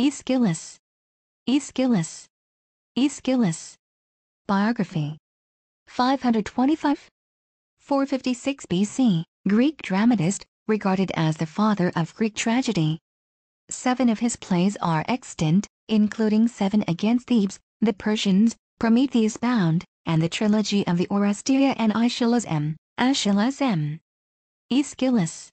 Aeschylus. Aeschylus. Aeschylus. Biography. 525. 456 BC, Greek dramatist, regarded as the father of Greek tragedy. Seven of his plays are extant, including Seven Against Thebes, The Persians, Prometheus Bound, and the trilogy of the Oresteia and Aeschylus M. Aeschylus M. Aeschylus.